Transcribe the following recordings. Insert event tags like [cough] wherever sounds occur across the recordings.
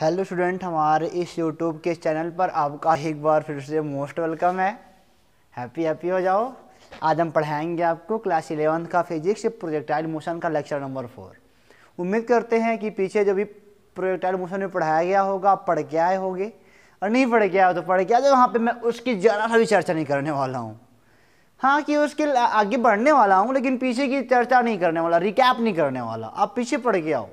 hello student हमारे इस YouTube के चैनल पर आपका एक बार फिर से मोस्ट वेलकम है हैप्पी हैप्पी हो जाओ आज हम पढ़ाएंगे आपको क्लास इलेवंथ का फिजिक्स प्रोजेक्टाइल मोशन का लेक्चर नंबर फोर उम्मीद करते हैं कि पीछे जो भी प्रोजेक्टाइल मोशन में पढ़ाया गया होगा आप पढ़ के आए होगे और नहीं पढ़ के आए तो पढ़ के आए वहाँ पर मैं उसकी ज़रा सा भी चर्चा नहीं करने वाला हूँ हाँ कि उसके आगे बढ़ने वाला हूँ लेकिन पीछे की चर्चा नहीं करने वाला रिकैप नहीं करने वाला आप पीछे पढ़ के आओ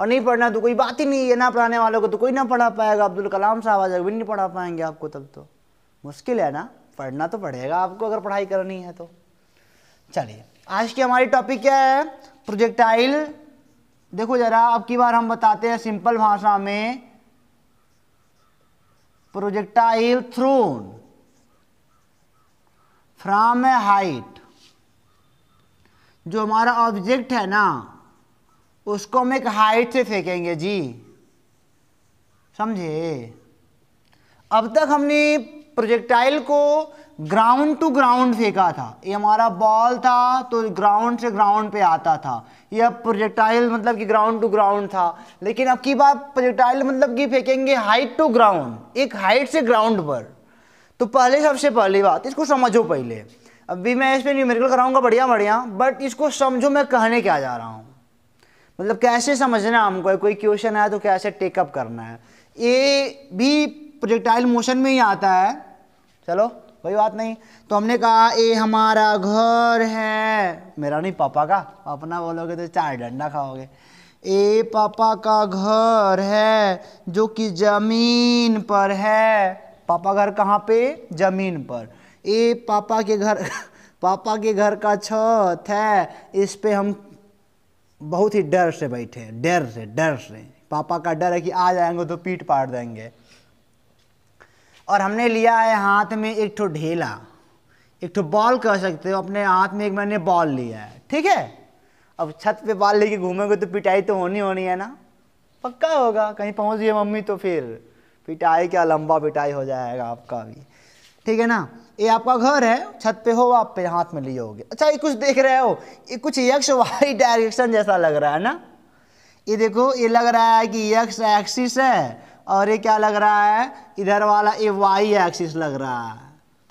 और नहीं पढ़ना तो कोई बात ही नहीं है ना पढ़ाने वालों को तो कोई ना पढ़ा पाएगा अब्दुल कलाम साहब आ जाएगा भी नहीं पढ़ा पाएंगे आपको तब तो मुश्किल है ना पढ़ना तो पड़ेगा आपको अगर पढ़ाई करनी है तो चलिए आज की हमारी टॉपिक क्या है प्रोजेक्टाइल देखो जरा अब की बार हम बताते हैं सिंपल भाषा में projectile thrown from a height जो हमारा ऑब्जेक्ट है ना उसको हम एक हाइट से फेंकेंगे जी समझे अब तक हमने प्रोजेक्टाइल को ग्राउंड टू ग्राउंड फेंका था ये हमारा बॉल था तो ग्राउंड से ग्राउंड पे आता था यह प्रोजेक्टाइल मतलब कि ग्राउंड टू ग्राउंड था लेकिन अब की बात प्रोजेक्टाइल मतलब कि फेंकेंगे हाइट टू ग्राउंड एक हाइट से ग्राउंड पर तो पहले सबसे पहली बात इसको समझो पहले अभी मैं इस पर न्यूमेरिकल कराऊंगा बढ़िया बढ़िया बट इसको समझो मैं कहने क्या जा रहा हूँ मतलब कैसे समझना हमको कोई क्वेश्चन आया तो कैसे टेकअप करना है ए भी प्रोजेक्टाइल मोशन में ही आता है चलो कोई बात नहीं तो हमने कहा ए हमारा घर है मेरा नहीं पापा का अपना बोलोगे तो चार डंडा खाओगे ए पापा का घर है जो कि जमीन पर है पापा घर कहाँ पे जमीन पर ए पापा के घर [laughs] पापा के घर का छत है इस पे हम बहुत ही डर से बैठे हैं डर से डर से पापा का डर है कि आ जाएंगे तो पीट पाड़ देंगे और हमने लिया है हाथ में एक ठो ढेला एक ठो बॉल कह सकते हो अपने हाथ में एक मैंने बॉल लिया है ठीक है अब छत पे बॉल लेके घूमेंगे तो पिटाई तो होनी होनी है ना पक्का होगा कहीं पहुंच गए मम्मी तो फिर पिटाई क्या लंबा पिटाई हो जाएगा आपका भी ठीक है ना ये आपका घर है छत पे हो आप पे हाथ में लिए होगे अच्छा ये कुछ देख रहे हो ये कुछ यक्ष वाई डायरेक्शन जैसा लग रहा है ना ये देखो ये लग रहा है कि यक्ष एक्सिस है और ये क्या लग रहा है इधर वाला ये वाई एक्सिस लग रहा है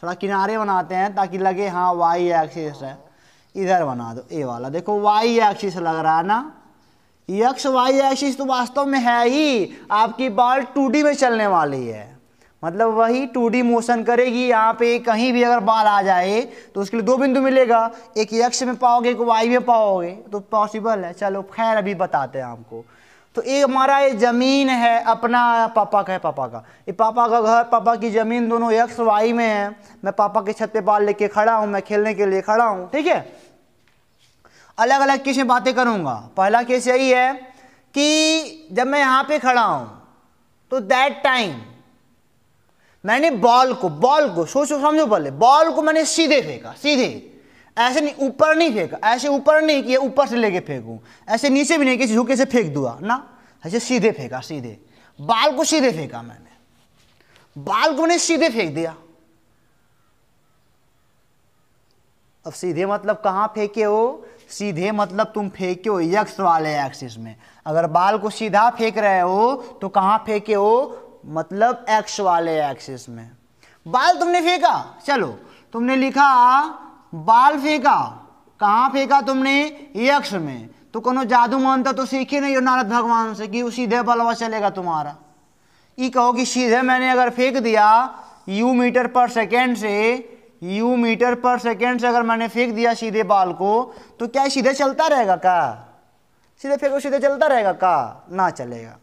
थोड़ा किनारे बनाते हैं ताकि लगे हाँ वाई एक्सिस है इधर बना दो ये वाला देखो वाई एक्सिस लग रहा है ना यक्ष वाई एक्सिस तो वास्तव में है ही आपकी बॉल टू में चलने वाली है मतलब वही टू मोशन करेगी यहाँ पे कहीं भी अगर बाल आ जाए तो उसके लिए दो बिंदु मिलेगा एक यक्ष में पाओगे एक वाई में पाओगे तो पॉसिबल है चलो खैर अभी बताते हैं आपको तो ये हमारा ये ज़मीन है अपना पापा का है पापा का ये पापा का घर पापा की ज़मीन दोनों यक्ष वाई में है मैं पापा के छत पे बाल लेके खड़ा हूँ मैं खेलने के लिए खड़ा हूँ ठीक है अलग अलग केस में बातें करूँगा पहला केस यही है कि जब मैं यहाँ पे खड़ा हूँ तो दैट टाइम मैंने बॉल को बॉल को सोचो समझो पहले बॉल को मैंने सीधे फेंका सीधे ऐसे नहीं ऊपर नहीं फेंका ऐसे ऊपर नहीं कि ऊपर से लेके फेंकूँ ऐसे नीचे भी नहीं किसी झुके से फेंक दुआ ना ऐसे सीधे फेंका सीधे बाल को सीधे फेंका मैंने बाल को मैंने सीधे फेंक दिया अब सीधे मतलब कहाँ फेंके हो सीधे मतलब तुम फेंके हो यक्स वाले एक्सिस में अगर बाल को सीधा फेंक रहे हो तो कहाँ फेंके हो मतलब एक्स वाले एक्सिस में बाल तुमने फेंका चलो तुमने लिखा बाल फेंका कहाँ फेंका तुमने यक्ष में तो को जादू मानता तो सीखे नहीं नारद भगवान से कि वो सीधे बलवा चलेगा तुम्हारा ये कहो कि सीधे मैंने अगर फेंक दिया यू मीटर पर सेकेंड से यू मीटर पर सेकेंड से अगर मैंने फेंक दिया सीधे बाल को तो क्या सीधे चलता रहेगा का सीधे फेंको सीधे चलता रहेगा का ना चलेगा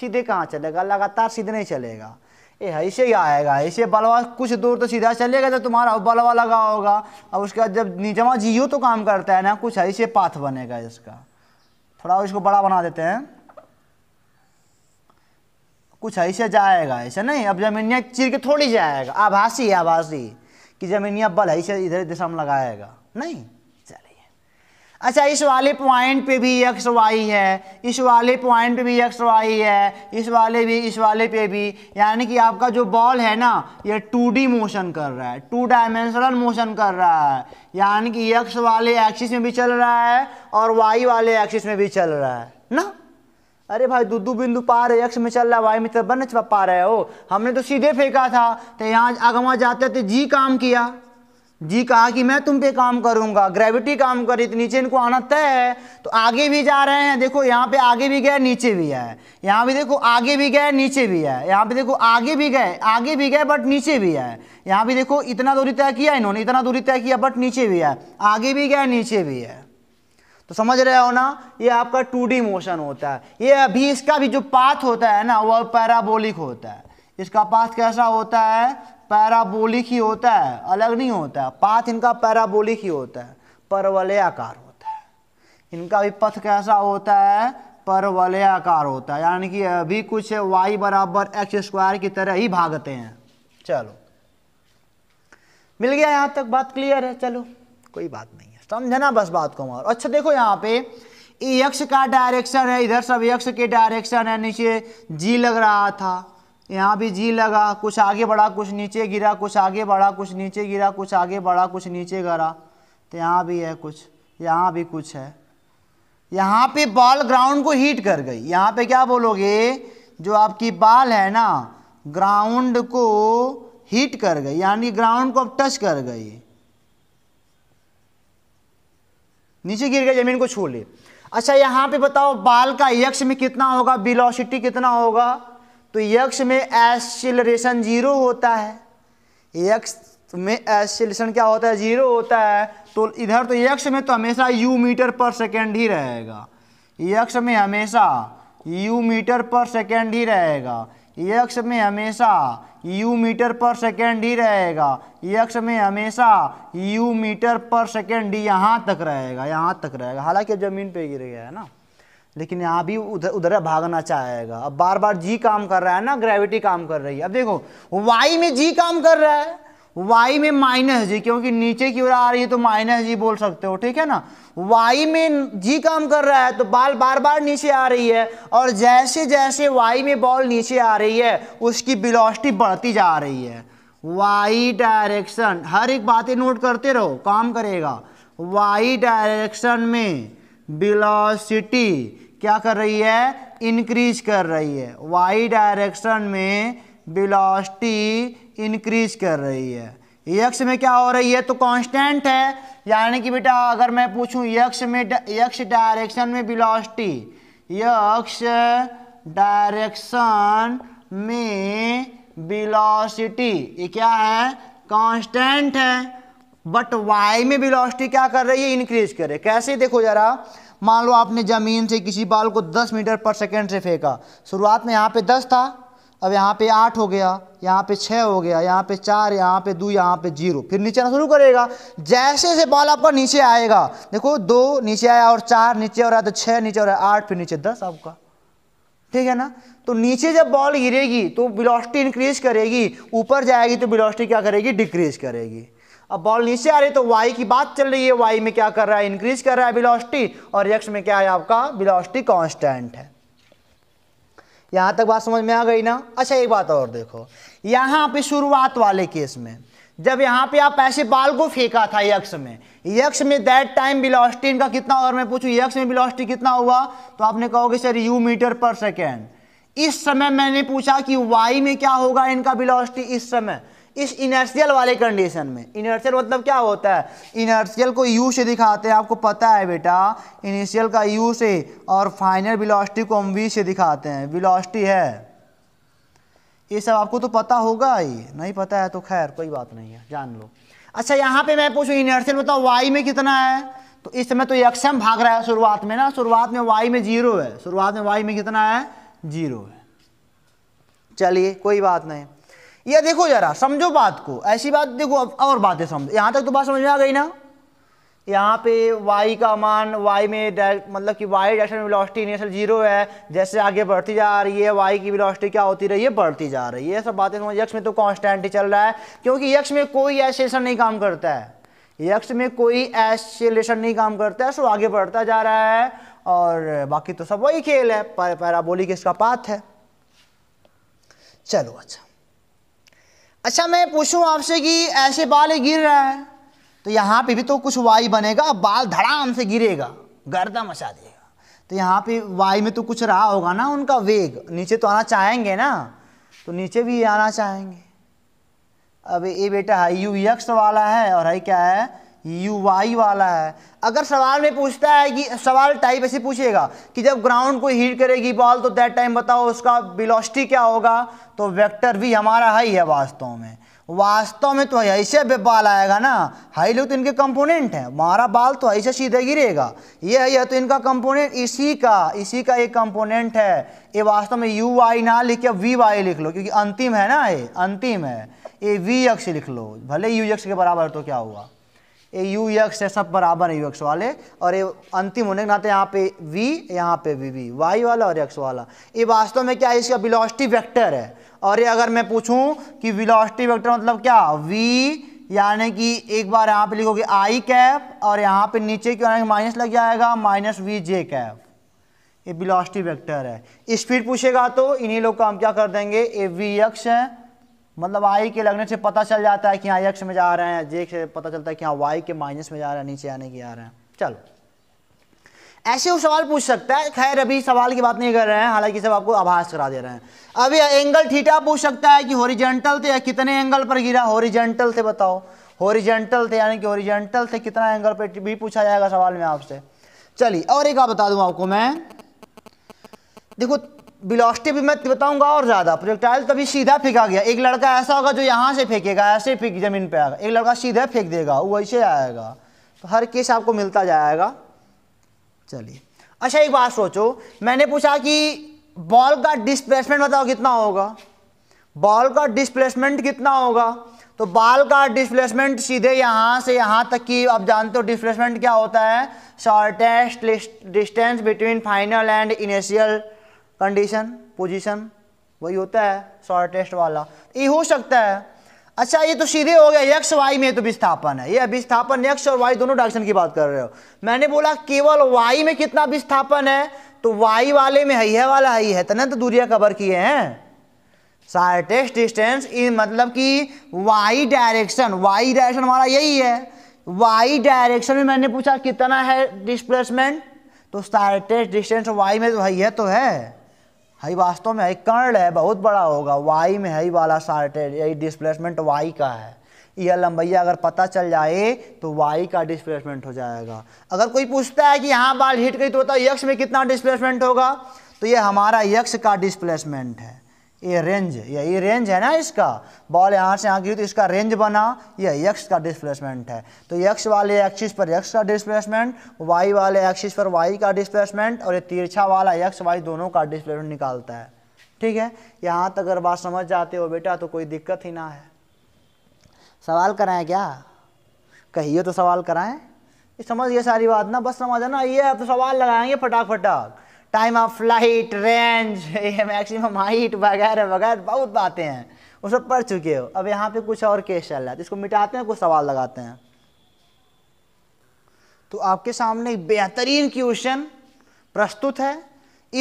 सीधे कहाँ चलेगा लगातार सीधे नहीं चलेगा ये ऐसे ही आएगा ऐसे बलवा कुछ दूर तो सीधा चलेगा तो तुम्हारा बलवा लगा होगा और उसके बाद जब निजमा जियो तो काम करता है ना कुछ ऐसे पाथ बनेगा इसका थोड़ा इसको बड़ा बना देते हैं कुछ ऐसे जाएगा ऐसे नहीं अब जमीनिया चीर के थोड़ी जाएगा आभासी आभासी कि जमीनिया बल ऐसे इधर दिशा में लगाएगा नहीं अच्छा इस वाले पॉइंट पे भी एक्स वाई है इस वाले पॉइंट पे भी एक्स वाई है इस वाले भी इस वाले पे भी यानी कि आपका जो बॉल है ना ये टू डी मोशन कर रहा है टू डायमेंशनल मोशन कर रहा है यानी कि एक्स वाले एक्सिस में भी चल रहा है और वाई वाले एक्सिस में भी चल रहा है ना अरे भाई दो बिंदु पार है एक्स में चल रहा है वाई में तो बन पा रहे हो हमने तो सीधे फेंका था तो यहाँ आगवा जाते थे जी काम किया जी कहा कि मैं तुम पे काम करूंगा ग्रेविटी काम कर रही थी नीचे इनको आना तय है तो आगे भी जा रहे हैं देखो यहाँ पे आगे भी गए नीचे भी आए यहाँ भी देखो आगे भी गए नीचे भी आए यहाँ पे देखो आगे भी गए आगे भी गए बट नीचे भी आए यहाँ भी देखो इतना दूरी तय किया इन्होंने इतना दूरी तय किया बट नीचे भी आए आगे भी गए नीचे भी है तो समझ रहे हो ना ये आपका टू मोशन होता है ये अभी इसका भी जो पाथ होता है ना वह पैराबोलिक होता है इसका पाथ कैसा होता है पैराबोलिक ही होता है अलग नहीं होता है पाथ इनका पैराबोलिक ही होता है परवलयाकार होता है इनका भी पथ कैसा होता है परवलयाकार होता है यानी कि अभी कुछ वाई बराबर एक्स स्क्वायर की तरह ही भागते हैं चलो मिल गया यहाँ तक बात क्लियर है चलो कोई बात नहीं है समझना बस बात को और अच्छा देखो यहाँ पे एक्स e का डायरेक्शन है इधर सब एक्स e के डायरेक्शन है नीचे जी लग रहा था यहाँ भी जी लगा कुछ आगे बढ़ा कुछ नीचे गिरा कुछ आगे बढ़ा कुछ नीचे गिरा कुछ आगे बढ़ा कुछ नीचे गिरा तो यहाँ भी है कुछ यहाँ भी कुछ है यहाँ पे बॉल ग्राउंड को हीट कर गई यहाँ पे क्या बोलोगे जो आपकी बाल है ना ग्राउंड को हीट कर गई यानी ग्राउंड को अब टच कर गई नीचे गिर गई जमीन को छोड़ ले अच्छा यहाँ पे बताओ बाल का यक्ष में कितना होगा वेलोसिटी कितना होगा तो यक्ष में एसिलेशन जीरो होता है यक्ष में एसिलेशन क्या होता है जीरो होता है तो इधर तो यक्ष में तो हमेशा यू मीटर पर सेकेंड ही रहेगा यक्ष में हमेशा यू मीटर पर सेकेंड ही रहेगा यक्ष में हमेशा यू मीटर पर सेकेंड ही रहेगा यक्ष में हमेशा यू मीटर पर सेकेंड यहाँ तक रहेगा यहाँ तक रहेगा हालांकि जमीन पे गिर गया है ना लेकिन यहाँ भी उधर उधर भागना चाहेगा अब बार बार जी काम कर रहा है ना ग्रेविटी काम कर रही है अब देखो वाई में जी काम कर रहा है वाई में माइनस जी क्योंकि नीचे की ओर आ रही है तो माइनस जी बोल सकते हो ठीक है ना वाई में जी काम कर रहा है तो बाल बार बार नीचे आ रही है और जैसे जैसे वाई में बॉल नीचे आ रही है उसकी बिलोसिटी बढ़ती जा रही है वाई डायरेक्शन हर एक बातें नोट करते रहो काम करेगा वाई डायरेक्शन में बिलोसिटी क्या कर रही है इंक्रीज कर रही है वाई डायरेक्शन में वेलोसिटी इंक्रीज कर रही है यक्ष में क्या हो रही है तो कांस्टेंट है यानी कि बेटा अगर मैं पूछूं यक्ष में यक्ष डायरेक्शन में वेलोसिटी यक्ष डायरेक्शन में वेलोसिटी ये क्या है कांस्टेंट है बट वाई में वेलोसिटी क्या कर रही है इंक्रीज कर रही है कैसे देखो जरा मान लो आपने ज़मीन से किसी बाल को 10 मीटर पर सेकेंड से फेंका शुरुआत में यहाँ पे 10 था अब यहाँ पे आठ हो गया यहाँ पे 6 हो गया यहाँ पे चार यहाँ पे दो यहाँ पे जीरो फिर नीचे आना शुरू करेगा जैसे जैसे बॉल आपका नीचे आएगा देखो दो नीचे आया और चार नीचे और आया तो छः नीचे और आठ फिर नीचे दस आपका ठीक है ना तो नीचे जब बॉल गिरेगी तो वेलोसिटी इंक्रीज करेगी ऊपर जाएगी तो वेलोसिटी क्या करेगी डिक्रीज करेगी अब बॉल नीचे आ रही है तो वाई की बात चल रही है वाई में क्या कर रहा है इंक्रीज कर रहा है बिलोस्टी और यक्ष में क्या है आपका बिलोस्टी कॉन्स्टेंट है यहां तक बात समझ में आ गई ना अच्छा एक बात और देखो यहां पर शुरुआत वाले केस में जब यहाँ पे आप ऐसे बाल को फेंका था यक्ष में यक्ष में दैट टाइम बिलोस्टी इनका कितना और मैं पूछू यक्ष में बिलोस्टी कितना हुआ तो आपने कहोगे sir u metre per second इस समय मैंने पूछा कि वाई में क्या होगा इनका बिलोस्टी इस समय इस इनर्शियल वाले कंडीशन में इनर्शियल मतलब क्या होता है इनर्शियल को यू से दिखाते हैं आपको पता है बेटा इनिशियल का यू से और फाइनल वेलोसिटी को हम वी से दिखाते हैं वेलोसिटी है ये सब आपको तो पता होगा ही नहीं पता है तो खैर कोई बात नहीं है जान लो अच्छा यहाँ पे मैं पूछूँ इनर्शियल बताओ वाई में कितना है तो इस समय तो यक्षम भाग रहा है शुरुआत में ना शुरुआत में वाई में जीरो है शुरुआत में वाई में कितना है जीरो है चलिए कोई बात नहीं या देखो जरा समझो बात को ऐसी बात देखो अब और बातें समझो यहाँ तक तो बात समझ में आ गई ना यहाँ पे y का मान y में डायरेक्ट मतलब कि y direction velocity initial zero है जैसे आगे बढ़ती जा रही है y की वेलोसिटी क्या होती रही है बढ़ती जा रही है सब बातें समझ यक्ष में तो कांस्टेंट ही चल रहा है क्योंकि यक्ष में कोई एसिलेशन नहीं काम करता है यक्ष में कोई एसिलेशन नहीं काम करता है सो आगे बढ़ता जा रहा है और बाकी तो सब वही खेल है पर पैराबोलिक इसका पाथ है चलो अच्छा अच्छा मैं पूछूं आपसे कि ऐसे बाल गिर रहा है तो यहाँ पे भी तो कुछ वाई बनेगा बाल धड़ाम से गिरेगा गर्दा मचा देगा तो यहाँ पे वाई में तो कुछ रहा होगा ना उनका वेग नीचे तो आना चाहेंगे ना तो नीचे भी आना चाहेंगे अब ये बेटा है यू यक्स वाला है और है क्या है यू वाई वाला है अगर सवाल में पूछता है कि सवाल टाइप ऐसे पूछेगा कि जब ग्राउंड को हीट करेगी बॉल तो दैट टाइम बताओ उसका बिलोस्टी क्या होगा तो वेक्टर भी हमारा हाई है वास्तव में वास्तव में तो ऐसे भी बाल आएगा ना हाई लोग तो इनके कंपोनेंट हैं हमारा बाल तो ऐसे सीधा सीधे गिरेगा ये है यह तो इनका कंपोनेंट इसी का इसी का एक कंपोनेंट है ये वास्तव में यू वाई ना लिख के वी वाई लिख लो क्योंकि अंतिम है ना ये अंतिम है ये वी यक्ष लिख लो भले यू यक्ष के बराबर तो क्या हुआ ए यू एक्स है सब बराबर है यू एक्स वाले और ये अंतिम होने के नाते यहाँ पे वी यहाँ पे वी वी वाई वाला और एक्स वाला ये वास्तव में क्या है इसका विलॉसिटी वेक्टर है और ये अगर मैं पूछूँ कि विलॉसिटी वेक्टर मतलब क्या वी यानी कि एक बार यहाँ पे लिखोगे आई कैप और यहाँ पे नीचे क्यों आएंगे माइनस लग जाएगा माइनस वी जे कैप ये विलॉसिटी वेक्टर है स्पीड पूछेगा तो इन्हीं लोग का हम क्या कर देंगे ए वी एक्स है मतलब आई के लगने से पता चल जाता है कि हाँ यक्ष में जा रहे हैं जे से पता चलता है कि हाँ वाई के माइनस में जा रहे हैं नीचे आने की आ रहे हैं चलो ऐसे वो सवाल पूछ सकता है खैर अभी सवाल की बात नहीं कर रहे हैं हालांकि सब आपको आभास करा दे रहे हैं अभी एंगल थीटा पूछ सकता है कि होरिजेंटल थे या कितने एंगल पर गिरा होरिजेंटल थे बताओ होरिजेंटल थे यानी कि होरिजेंटल थे कितना एंगल पर भी पूछा जाएगा सवाल में आपसे चलिए और एक बात बता दूं आपको मैं देखो बिलोस्टी भी मैं बताऊंगा और ज़्यादा प्रोजेक्टाइल तभी सीधा फेंका गया एक लड़का ऐसा होगा जो यहाँ से फेंकेगा ऐसे फेंक जमीन पे आएगा एक लड़का सीधा फेंक देगा वो वैसे आएगा तो हर केस आपको मिलता जाएगा चलिए अच्छा एक बात सोचो मैंने पूछा कि बॉल का डिस्प्लेसमेंट बताओ कितना होगा बॉल का डिस्प्लेसमेंट कितना होगा तो बॉल का डिस्प्लेसमेंट सीधे यहाँ से यहाँ तक कि आप जानते हो डिस्प्लेसमेंट क्या होता है shortest distance between final and initial condition position वही होता है शॉर्टेस्ट वाला ये हो सकता है अच्छा ये तो सीधे हो गया एक्स वाई में तो विस्थापन है ये विस्थापन एक्स और वाई दोनों डायरेक्शन की बात कर रहे हो मैंने बोला केवल वाई में कितना विस्थापन है तो वाई वाले में है है वाला है ही है तो दूरियां कवर किए हैं शॉर्टेस्ट डिस्टेंस इन मतलब कि वाई डायरेक्शन वाई डायरेक्शन हमारा यही है वाई डायरेक्शन में मैंने पूछा कितना है डिस्प्लेसमेंट तो शॉर्टेस्ट डिस्टेंस वाई में तो है तो है हाई वास्तव में हाई कर्ण है बहुत बड़ा होगा वाई में हई वाला है यही डिस्प्लेसमेंट वाई का है यह लंबैया अगर पता चल जाए तो वाई का डिस्प्लेसमेंट हो जाएगा अगर कोई पूछता है कि यहाँ बाल हिट गई तो बताओ यक्ष में कितना डिस्प्लेसमेंट होगा तो ये हमारा यक्ष का डिस्प्लेसमेंट है ये रेंज ये ये रेंज है ना इसका बॉल यहाँ से यहाँ गिरी तो इसका रेंज बना ये यक्स का डिस्प्लेसमेंट है तो यक्स वाले एक्सिस पर यक्स का डिस्प्लेसमेंट वाई वाले एक्सिस पर वाई का डिस्प्लेसमेंट और ये तिरछा वाला यक्स वाई दोनों का डिस्प्लेसमेंट निकालता है ठीक है यहाँ तक अगर बात समझ जाते हो बेटा तो कोई दिक्कत ही ना है सवाल कराएं क्या कहिए तो सवाल कराएं ये समझ ये सारी बात ना बस समझ है ना ये तो सवाल लगाएंगे फटाक फटाक टाइम ऑफ फ्लाइट रेंज ये मैक्सिमम हाइट वगैरह वगैरह बहुत बातें हैं वो सब पढ़ चुके हो अब यहाँ पे कुछ और केस चल रहा है जिसको इसको मिटाते हैं कुछ सवाल लगाते हैं तो आपके सामने एक बेहतरीन क्वेश्चन प्रस्तुत है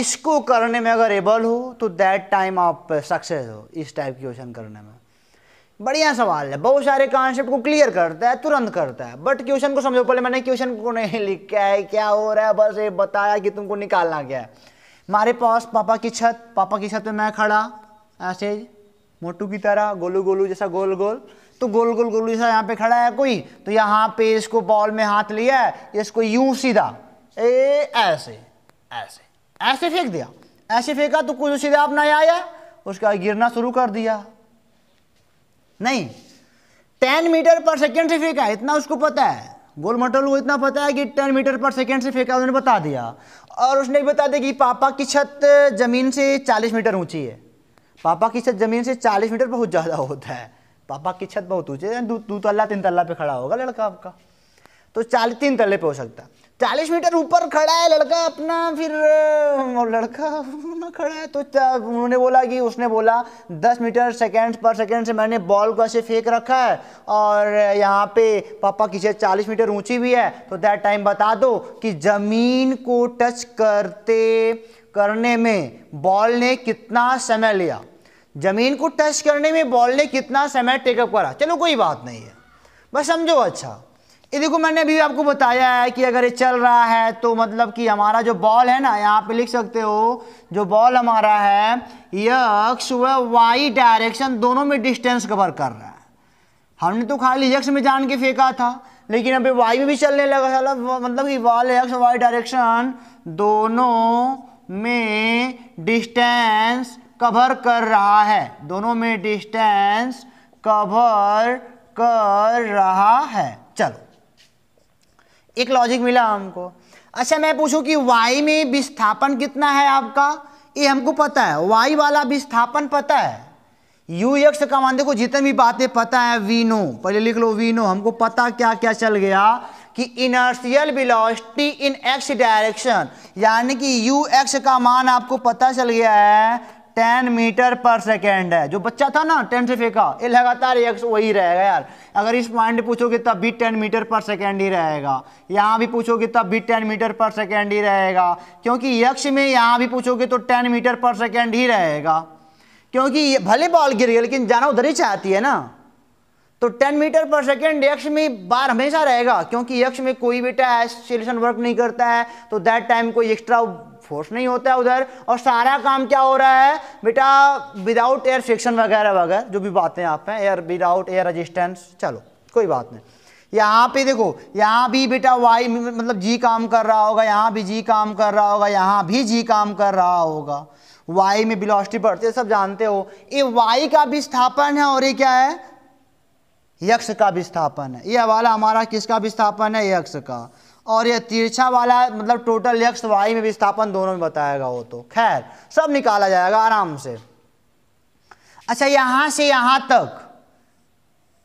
इसको करने में अगर एबल हो तो दैट टाइम ऑफ सक्सेस हो इस टाइप क्वेश्चन करने में बढ़िया सवाल है बहुत सारे कॉन्सेप्ट को क्लियर करता है तुरंत करता है बट क्वेश्चन को समझो पहले मैंने क्वेश्चन को नहीं लिखा है क्या हो रहा है बस ये बताया कि तुमको निकालना क्या है हमारे पास पापा की छत पापा की छत पे मैं खड़ा ऐसे मोटू की तरह गोलू गोलू जैसा गोल गोल तो गोल गोल गोलू जैसा यहाँ पे खड़ा है कोई तो यहाँ पे इसको बॉल में हाथ लिया है इसको यूं सीधा ए ऐसे ऐसे ऐसे फेंक दिया ऐसे फेंका तो कुछ सीधा अपना आया उसका गिरना शुरू कर दिया नहीं टेन मीटर पर सेकेंड से फेंका इतना उसको पता है गोल मटोल को इतना पता है कि टेन मीटर पर सेकेंड से फेंका उन्होंने बता दिया और उसने भी बता दिया कि पापा की छत ज़मीन से चालीस मीटर ऊंची है पापा की छत ज़मीन से चालीस मीटर बहुत ज़्यादा होता है पापा की छत बहुत ऊँची है दो तल्ला तीन तल्ला पे खड़ा होगा लड़का आपका तो चालीस तीन तल्ले पे हो सकता है चालीस मीटर ऊपर खड़ा है लड़का अपना फिर लड़का अपना खड़ा है तो उन्होंने बोला कि उसने बोला दस मीटर सेकेंड पर सेकेंड से मैंने बॉल को ऐसे फेंक रखा है और यहाँ पे पापा किसे चालीस मीटर ऊंची भी है तो दैट टाइम बता दो कि ज़मीन को टच करते करने में बॉल ने कितना समय लिया ज़मीन को टच करने में बॉल ने कितना समय टेकअप करा चलो कोई बात नहीं है बस समझो अच्छा ये देखो मैंने अभी आपको बताया है कि अगर ये चल रहा है तो मतलब कि हमारा जो बॉल है ना यहाँ पे लिख सकते हो जो बॉल हमारा है यक्स व वाई डायरेक्शन दोनों में डिस्टेंस कवर कर रहा है हमने तो खाली यक्स में जान के फेंका था लेकिन अभी वाई में भी चलने लगा था मतलब, मतलब कि बॉल यक्स वाई डायरेक्शन दोनों में डिस्टेंस कवर कर रहा है दोनों में डिस्टेंस कवर कर रहा है चलो एक लॉजिक मिला हमको अच्छा मैं पूछूं कि वाई में विस्थापन कितना है आपका ये हमको पता है वाई वाला विस्थापन पता है यू एक्स का मान देखो जितनी भी बातें पता है वीनो पहले लिख लो वीनो हमको पता क्या क्या चल गया कि inertial velocity in x direction यानी कि यू एक्स का मान आपको पता चल गया है टेन मीटर पर सेकेंड है जो बच्चा था ना टेन से फेंका ये लगातार एक्स वही रहेगा यार अगर इस पॉइंट पूछोगे तब भी टेन मीटर पर सेकेंड ही रहेगा यहाँ भी पूछोगे तब भी टेन मीटर पर सेकेंड ही रहेगा क्योंकि यक्ष में यहाँ भी पूछोगे तो टेन मीटर पर सेकेंड ही रहेगा क्योंकि भले बॉल गिर गया लेकिन जाना उधर ही चाहती है ना तो 10 मीटर पर सेकेंड यक्ष में बार हमेशा रहेगा क्योंकि यक्ष में कोई बेटा एक्सेलेशन वर्क नहीं करता है तो दैट टाइम कोई एक्स्ट्रा फोर्स नहीं होता है उधर और सारा काम क्या हो रहा है बेटा विदाउट एयर फ्रिक्शन वगैरह वगैरह जो भी बातें आप हैं एयर विदाउट एयर रजिस्टेंस चलो कोई बात नहीं यहाँ पे देखो यहाँ भी बेटा वाई मतलब जी काम कर रहा होगा यहाँ भी जी काम कर रहा होगा यहाँ भी जी काम कर रहा होगा वाई में बिलोस्टी बढ़ते सब जानते हो ये वाई का विस्थापन है और ये क्या है यक्ष का विस्थापन है ये हवाला हमारा किसका विस्थापन है यक्ष का और यह तिरछा वाला मतलब टोटल एक्स वाई में विस्थापन दोनों में बताएगा वो तो खैर सब निकाला जाएगा आराम से अच्छा यहां से यहां तक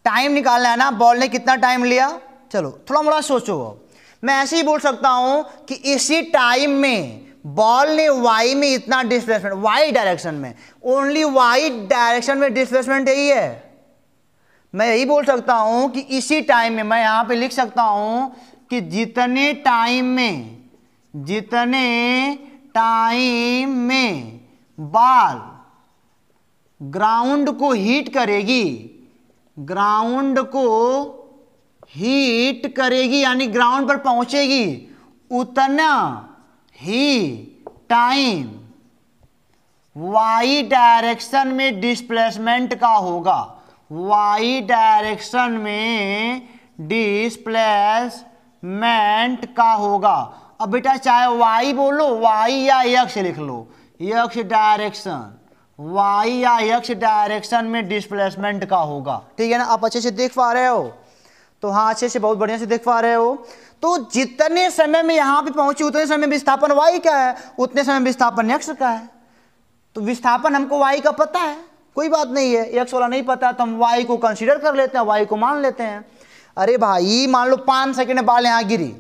टाइम निकालना है ना बॉल ने कितना टाइम लिया चलो थोड़ा मोड़ा सोचो मैं ऐसे ही बोल सकता हूं कि इसी टाइम में बॉल ने वाई में इतना डिस्प्लेसमेंट वाई डायरेक्शन में ओनली वाई डायरेक्शन में डिस्प्लेसमेंट यही है मैं यही बोल सकता हूं कि इसी टाइम में मैं यहां पे लिख सकता हूं कि जितने टाइम में जितने टाइम में बाल ग्राउंड को हीट करेगी ग्राउंड को हीट करेगी यानी ग्राउंड पर पहुंचेगी उतना ही टाइम वाई डायरेक्शन में डिस्प्लेसमेंट का होगा वाई डायरेक्शन में डिस्प्लेस मेंट का होगा अब बेटा चाहे वाई बोलो वाई या यक्ष लिख लो यक्ष डायरेक्शन वाई या यक्ष डायरेक्शन में डिस्प्लेसमेंट का होगा ठीक है ना आप अच्छे से देख पा रहे हो तो हाँ अच्छे से बहुत बढ़िया से देख पा रहे हो तो जितने समय में यहां पे पहुंचे उतने समय विस्थापन वाई का है उतने समय विस्थापन यक्ष का है तो विस्थापन हमको वाई का पता है कोई बात नहीं है यक्ष वाला नहीं पता तो हम वाई को कंसिडर कर लेते हैं वाई को मान लेते हैं अरे भाई मान लो पाँच सेकेंड बाल यहाँ गिरी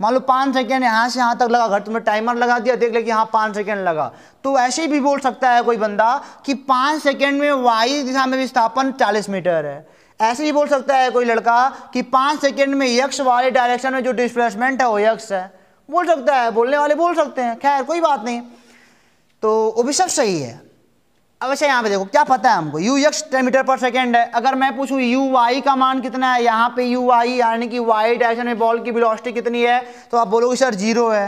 मान लो पाँच सेकेंड यहाँ से यहाँ तक लगा घर तुमने टाइमर लगा दिया देख ले कि हाँ पाँच सेकेंड लगा तो ऐसे भी बोल सकता है कोई बंदा कि पाँच सेकेंड में वाई दिशा में विस्थापन चालीस मीटर है ऐसे ही बोल सकता है कोई लड़का कि पाँच सेकेंड में यक्ष वाले डायरेक्शन में जो डिस्प्लेसमेंट है वो यक्ष है बोल सकता है बोलने वाले बोल सकते हैं खैर कोई बात नहीं तो वो भी सब सही है अवश्य यहाँ पे देखो क्या पता है हमको u x metre per second है अगर मैं पूछूं यू वाई का मान कितना है यहाँ पे यू वाई यानी कि वाई डायरेक्शन में बॉल की वेलोसिटी कितनी है तो आप बोलोगे सर जीरो है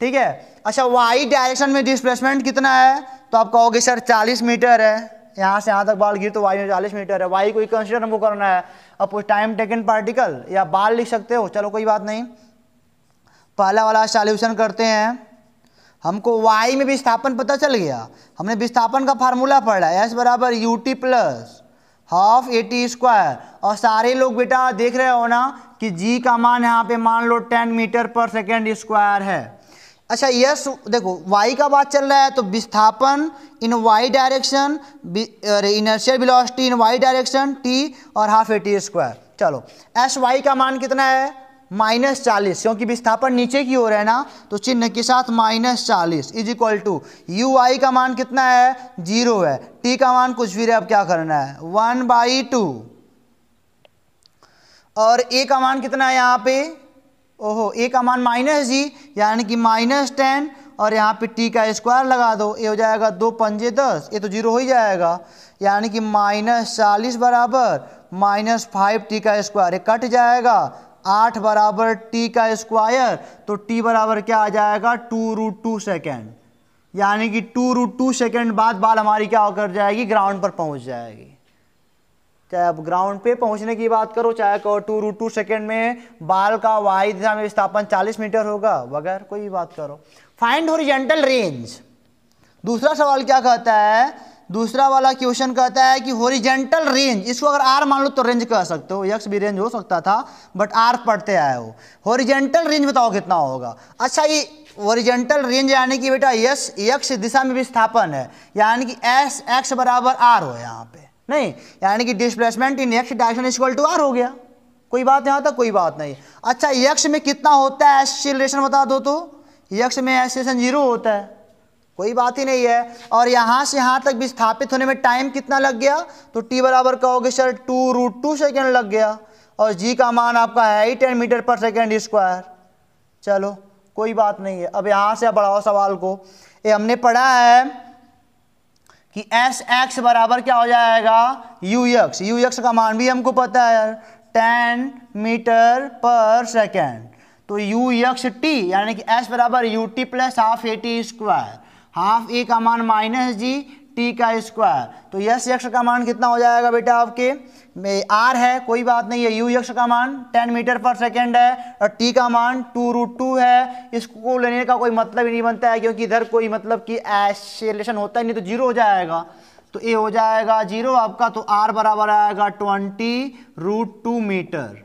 ठीक है अच्छा वाई डायरेक्शन में डिस्प्लेसमेंट कितना है तो आप कहोगे सर चालीस मीटर है यहाँ से यहाँ तक बाल गिर तो वाई में चालीस मीटर है वाई कोई कंसिडर हमको करना है अब टाइम टेकन पार्टिकल या बाल लिख सकते हो चलो कोई बात नहीं पहला वाला सॉल्यूशन करते हैं हमको वाई में विस्थापन पता चल गया हमने विस्थापन का फार्मूला पढ़ा एस बराबर u t plus half a t square और सारे लोग बेटा देख रहे हो ना कि जी का मान यहाँ पे मान लो ten metre per second square है अच्छा यस देखो वाई का बात चल रहा है तो विस्थापन in y direction inertial velocity in y direction t और हाफ ए टी स्क्वायर चलो एस वाई का मान कितना है माइनस चालीस क्योंकि विस्थापन नीचे की ओर है ना तो चिन्ह के साथ माइनस चालीस is equal to u i का मान कितना है जीरो है टी का मान कुछ भी रहे अब क्या करना है वन बाई टू और ए का मान कितना है यहाँ पे ओहो ए का मान माइनस जी यानी कि माइनस टेन और यहाँ पे टी का स्क्वायर लगा दो ये हो जाएगा दो पंजे दस ये तो जीरो हो ही जाएगा यानी कि माइनस चालीस बराबर माइनस फाइव टी का स्क्वायर ये कट जाएगा आठ बराबर टी का स्क्वायर तो टी बराबर क्या आ जाएगा टू रूट टू सेकेंड यानी कि टू रूट टू सेकेंड बाद बाल हमारी क्या होकर जाएगी ग्राउंड पर पहुंच जाएगी चाहे अब ग्राउंड पे पहुंचने की बात करो चाहे कहो टू रूट टू सेकेंड में बाल का वाई दिशा में विस्थापन चालीस मीटर होगा वगैरह कोई भी बात करो फाइंड होरिजेंटल रेंज दूसरा सवाल क्या कहता है दूसरा वाला क्वेश्चन कहता है कि होरिजेंटल रेंज इसको अगर आर मान लो तो रेंज कह सकते हो यक्स भी रेंज हो सकता था बट आर पढ़ते आए हो होरिजेंटल रेंज बताओ कितना होगा अच्छा ये ओरिजेंटल रेंज यानी कि बेटा यस यक्ष दिशा में विस्थापन है यानी कि एस एक्स बराबर आर हो यहाँ पे नहीं यानी कि डिस्प्लेसमेंट इन यक्ष डायरेक्शन इक्वल टू आर हो गया कोई बात यहाँ तक कोई बात नहीं अच्छा यक्ष में कितना होता है एक्सीलरेशन बता दो तो यक्ष में एक्सीलरेशन जीरो होता है कोई बात ही नहीं है और यहाँ से यहाँ तक विस्थापित होने में टाइम कितना लग गया तो टी बराबर कहोगे sir two root two second लग गया और जी का मान आपका है ही ten metre per second square चलो कोई बात नहीं है अब यहाँ से आप बढ़ाओ सवाल को ये हमने पढ़ा है कि एस एक्स बराबर क्या हो जाएगा यू एक्स यू एक्स का मान भी हमको पता है यार टेन मीटर पर सेकेंड तो यू एक्स टी यानी कि एस बराबर u t plus half a t square half a का मान माइनस जी टी का स्क्वायर तो यस यक्ष का मान कितना हो जाएगा बेटा आपके आर है कोई बात नहीं है यू यक्ष का मान टेन मीटर पर सेकेंड है और टी का मान टू रूट टू है इसको लेने का कोई मतलब ही नहीं बनता है क्योंकि इधर कोई मतलब कि एसेलेशन होता ही नहीं तो जीरो हो जाएगा तो ए हो जाएगा जीरो आपका तो आर बराबर आएगा ट्वेंटी रूट टू मीटर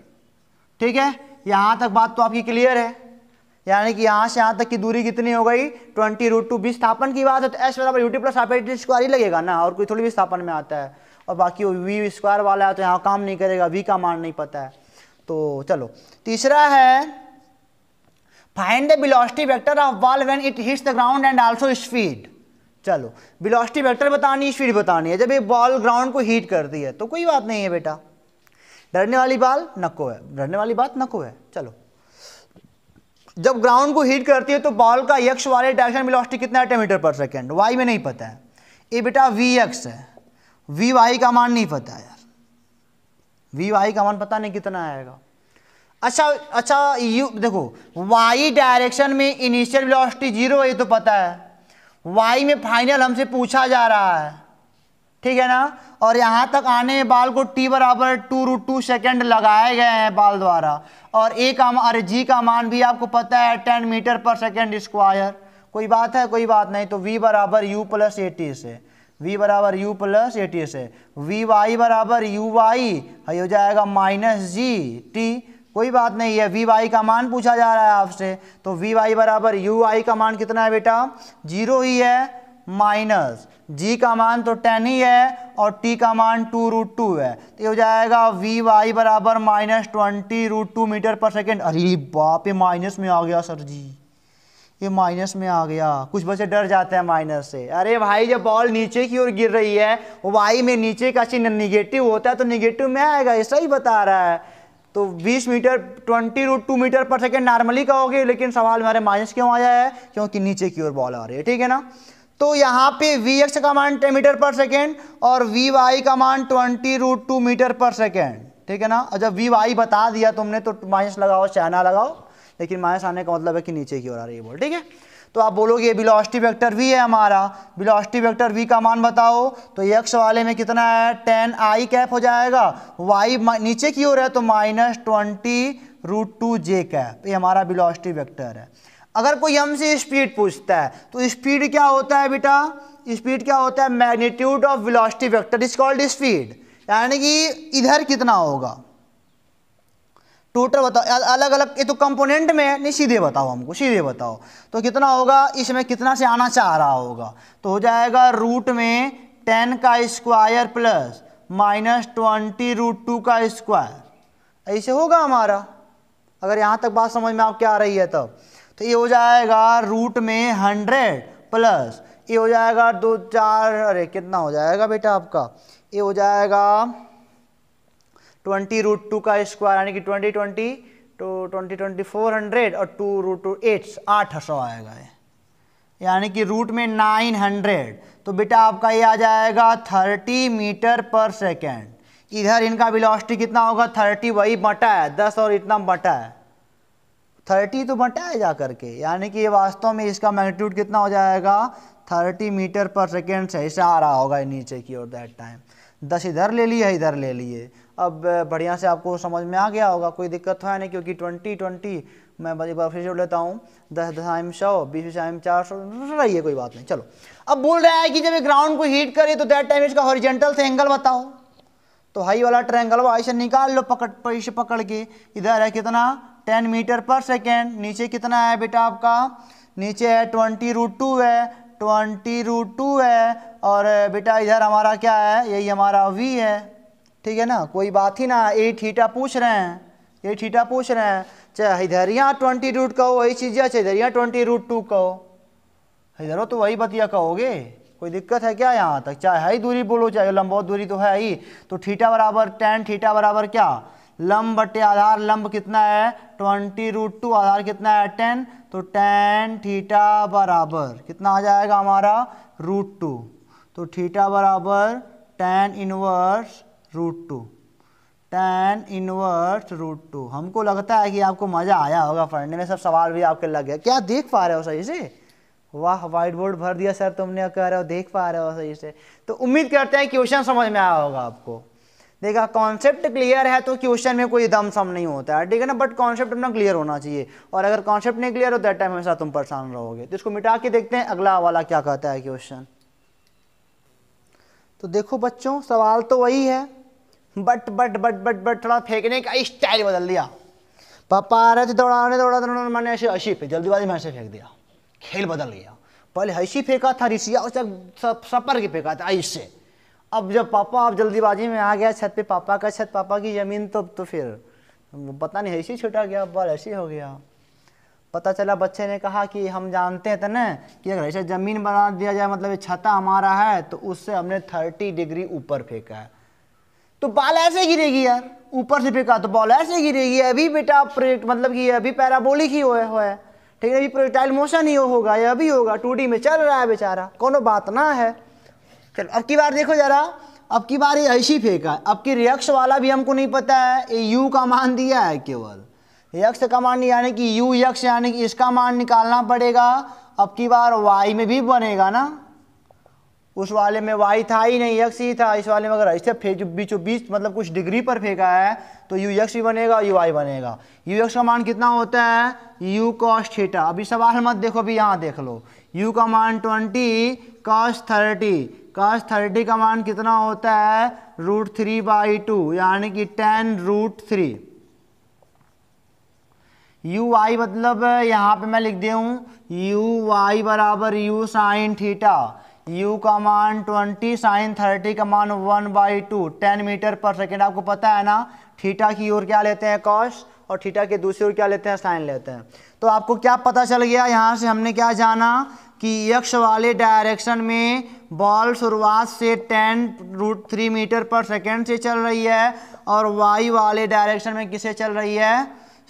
ठीक है यहाँ तक बात तो आपकी क्लियर है यानी कि यहाँ से यहाँ तक की दूरी कितनी हो गई ट्वेंटी रूट टू विस्थापन की बात है तो एस बराबर यू टी प्लस आप एटी स्क्वायर ही लगेगा ना और कोई थोड़ी विस्थापन में आता है और बाकी वो वी स्क्वायर वाला है तो यहाँ काम नहीं करेगा वी का मान नहीं पता है तो चलो तीसरा है find the velocity vector of ball when it hits the ground and also speed चलो बिलोस्टी वेक्टर बतानी स्पीड बतानी है जब ये बॉल ग्राउंड को हीट करती है तो कोई बात नहीं है बेटा डरने वाली बाल नको है डरने वाली बात नको है चलो जब ग्राउंड को हीट करती है तो बॉल का यक्ष वाले डायरेक्शन वेलोसिटी कितना है मीटर पर सेकेंड वाई में नहीं पता है ये बेटा वी एक्स है वी वाई का मान नहीं पता यार वी वाई का मान पता नहीं कितना आएगा अच्छा अच्छा यू देखो वाई डायरेक्शन में इनिशियल वेलोसिटी जीरो है तो पता है वाई में फाइनल हमसे पूछा जा रहा है ठीक है ना और यहाँ तक आने बाल को टी बराबर टू रू टू सेकेंड लगाए गए हैं बाल द्वारा और ए का अरे जी का मान भी आपको पता है ten metre per second square कोई बात है कोई बात नहीं तो वी बराबर यू प्लस ए टी से वी बराबर यू प्लस ए टी से वी वाई बराबर यू वाई हो जाएगा माइनस जी टी कोई बात नहीं है वी वाई का मान पूछा जा रहा है आपसे तो वी वाई बराबर यू वाई का मान कितना है बेटा जीरो ही है माइनस जी का मान तो टेन ही है और टी का मान टू रूट टू है तो ये हो जाएगा वी वाई बराबर minus twenty root two metre per second अरे बाप ये माइनस में आ गया सर जी ये माइनस में आ गया कुछ बच्चे डर जाते हैं माइनस से अरे भाई जब बॉल नीचे की ओर गिर रही है वाई में नीचे का चिन्ह निगेटिव होता है तो निगेटिव में आएगा ये सही बता रहा है तो 20 metre 20 root two metre per second normally कहोगे लेकिन सवाल हमारे माइनस क्यों आया है क्योंकि नीचे की ओर बॉल आ रही है ठीक है ना तो यहाँ पे वी एक्स का मान टेन मीटर पर सेकेंड और वी वाई का मान twenty root two metre per second ठीक है ना और जब वी वाई बता दिया तुमने तो माइनस लगाओ चाइना लगाओ लेकिन माइनस आने का मतलब है कि नीचे की ओर आ रही है बोल ठीक है तो आप बोलोगे बिलोस्टी वेक्टर वी है हमारा बिलोस्टी वेक्टर वी का मान बताओ तो एक्स वाले में कितना है टेन आई कैप हो जाएगा वाई नीचे की ओर है तो minus twenty root two j cap ये हमारा बिलोस्टी वेक्टर है अगर कोई हमसे स्पीड पूछता है तो स्पीड क्या होता है बेटा स्पीड क्या होता है magnitude of velocity vector is called speed यानी कि इधर कितना होगा टोटल बताओ अलग अलग ये तो कंपोनेंट में है नहीं सीधे बताओ हमको सीधे बताओ तो कितना होगा इसमें कितना से आना चाह रहा होगा तो हो जाएगा रूट में टेन का square plus minus twenty root two का स्क्वायर ऐसे होगा हमारा अगर यहाँ तक बात समझ में आप क्या आ रही है तब तो ये हो जाएगा रूट में हंड्रेड प्लस ये हो जाएगा दो चार अरे कितना हो जाएगा बेटा आपका ये हो जाएगा ट्वेंटी रूट टू का स्क्वायर यानी कि twenty twenty two twenty twenty four hundred और टू रूट टू एट आठ सौ आएगा ये यानी कि रूट में नाइन हंड्रेड तो बेटा आपका ये आ जाएगा थर्टी मीटर पर सेकेंड इधर इनका वेलोसिटी कितना होगा थर्टी वही बटा है दस और इतना बटा है थर्टी तो बटा है जा करके यानी कि ये वास्तव में इसका मैग्नीट्यूड कितना हो जाएगा थर्टी मीटर पर सेकेंड से ऐसा आ रहा होगा नीचे की ओर दैट टाइम दस इधर ले लिए इधर ले लिए अब बढ़िया से आपको समझ में आ गया होगा कोई दिक्कत है नहीं क्योंकि ट्वेंटी ट्वेंटी मैं एक बार फिर जोड़ लेता हूँ दस दशाइम सौ बीस दशाइम चार सौ रही है कोई बात नहीं चलो अब बोल रहा है कि जब ये ग्राउंड को हीट करे तो दैट टाइम इसका हॉरिजेंटल से एंगल बताओ तो हाई वाला ट्रैंगल वो ऐसे निकाल लो पकड़ पैसे पकड़ के इधर है कितना टेन मीटर पर सेकेंड नीचे कितना है बेटा आपका नीचे है ट्वेंटी रूट टू है ट्वेंटी रूट टू है और बेटा इधर हमारा क्या है यही हमारा वी है ठीक है ना कोई बात ही ना ए ठीटा पूछ रहे हैं ए ठीटा पूछ रहे हैं चाहे अच्छा, इधर यहाँ ट्वेंटी रूट कहो वही चीज़ या अच्छा, चाहे इधर यहाँ ट्वेंटी रूट टू कहो इधर हो तो वही बतिया कहोगे कोई दिक्कत है क्या यहाँ तक चाहे हाई दूरी बोलो चाहे लंबा दूरी तो है ही तो ठीठा बराबर टेन ठीठा बराबर क्या लंब बटे आधार लंब कितना है ट्वेंटी रूट टू आधार कितना है टेन तो टेन थीटा बराबर कितना आ जाएगा हमारा रूट टू तो थीटा बराबर tan inverse root two tan inverse root two हमको लगता है कि आपको मज़ा आया होगा पढ़ने में सब सवाल भी आपके लग गया क्या देख पा रहे हो सही से वाह वाइट बोर्ड भर दिया सर तुमने कह रहे हो देख पा रहे हो सही से तो उम्मीद करते हैं क्वेश्चन समझ में आया होगा आपको देखा कॉन्सेप्ट क्लियर है तो क्वेश्चन में कोई दम सम नहीं होता है ठीक है ना बट कॉन्सेप्ट अपना क्लियर होना चाहिए और अगर कॉन्सेप्ट नहीं क्लियर हो दैट टाइम हमेशा तुम परेशान रहोगे तो इसको मिटा के देखते हैं अगला वाला क्या कहता है क्वेश्चन तो देखो बच्चों सवाल तो वही है but but but but but थोड़ा फेंकने का स्टाइल बदल दिया पापा रथ दौड़ाने दौड़ा दौड़ाने मैंने ऐसे हसी फेंक जल्दीबाजी में ऐसे फेंक दिया खेल बदल गया पहले हसी फेंका था रिसिया उसका सपर के फेंका था ऐसे अब जब पापा आप जल्दीबाजी में आ गया छत पे पापा का छत पापा की ज़मीन तो तो फिर पता नहीं ऐसे छुटा गया बाल ऐसे हो गया पता चला बच्चे ने कहा कि हम जानते हैं तो ना कि अगर ऐसा ज़मीन बना दिया जाए मतलब ये छता हमारा है तो उससे हमने थर्टी डिग्री ऊपर फेंका है तो बॉल ऐसे गिरेगी यार ऊपर से फेंका तो बॉल ऐसे गिरेगी अभी बेटा प्रोजेक्ट मतलब कि अभी पैराबोलिक ही हुआ है ठीक है अभी प्रोजेक्टाइल मोशन ही होगा या अभी होगा टू में चल रहा है बेचारा कोनो बात ना है चलो अब की बार देखो जरा अब की बार ये ऐसी फेंका है अब की रियक्स वाला भी हमको नहीं पता है ये यू का मान दिया है केवल यक्स का मान यानी कि यू यक्स यानी कि इसका मान निकालना पड़ेगा अब की बार वाई में भी बनेगा ना उस वाले में वाई था ही नहीं यक्स ही था इस वाले में अगर ऐसे फेंक बीचों बीच मतलब कुछ डिग्री पर फेंका है तो यू यक्स भी बनेगा यू वाई बनेगा यू यक्स का मान कितना होता है यू कॉस थीटा अभी सवाल मत देखो अभी यहाँ देख लो यू का मान twenty cos thirty cos thirty का मान कितना होता है रूट थ्री बाई टू यानी कि ten root three u y मतलब यहाँ पे मैं लिख दे हूँ यू वाई बराबर यू साइन थीटा यू का मान ट्वेंटी साइन थर्टी का मान one by two ten metre per second आपको पता है ना थीटा की ओर क्या लेते हैं कॉस और थीटा के दूसरी ओर क्या लेते हैं साइन लेते हैं तो आपको क्या पता चल गया यहाँ से हमने क्या जाना कि यक्ष वाले डायरेक्शन में बॉल शुरुआत से ten root three metre per second से चल रही है और वाई वाले डायरेक्शन में किसे चल रही है